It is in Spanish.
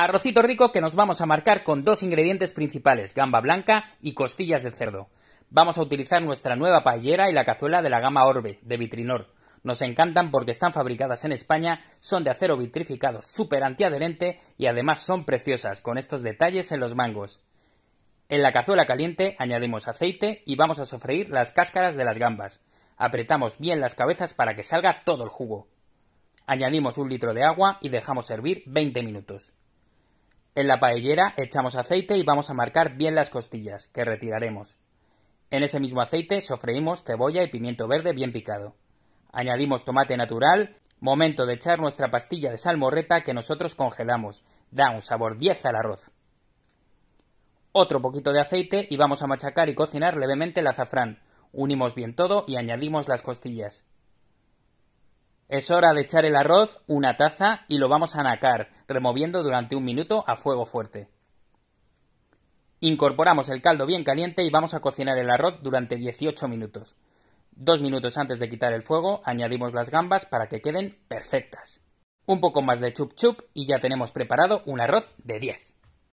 Arrocito rico que nos vamos a marcar con dos ingredientes principales, gamba blanca y costillas de cerdo. Vamos a utilizar nuestra nueva paellera y la cazuela de la gama Orbe, de Vitrinor. Nos encantan porque están fabricadas en España, son de acero vitrificado súper antiadherente y además son preciosas, con estos detalles en los mangos. En la cazuela caliente añadimos aceite y vamos a sofreír las cáscaras de las gambas. Apretamos bien las cabezas para que salga todo el jugo. Añadimos un litro de agua y dejamos hervir 20 minutos. En la paellera echamos aceite y vamos a marcar bien las costillas, que retiraremos. En ese mismo aceite sofreímos cebolla y pimiento verde bien picado. Añadimos tomate natural, momento de echar nuestra pastilla de salmorreta que nosotros congelamos. Da un sabor 10 al arroz. Otro poquito de aceite y vamos a machacar y cocinar levemente el azafrán. Unimos bien todo y añadimos las costillas. Es hora de echar el arroz, una taza, y lo vamos a nacar removiendo durante un minuto a fuego fuerte. Incorporamos el caldo bien caliente y vamos a cocinar el arroz durante 18 minutos. Dos minutos antes de quitar el fuego, añadimos las gambas para que queden perfectas. Un poco más de chup chup y ya tenemos preparado un arroz de 10.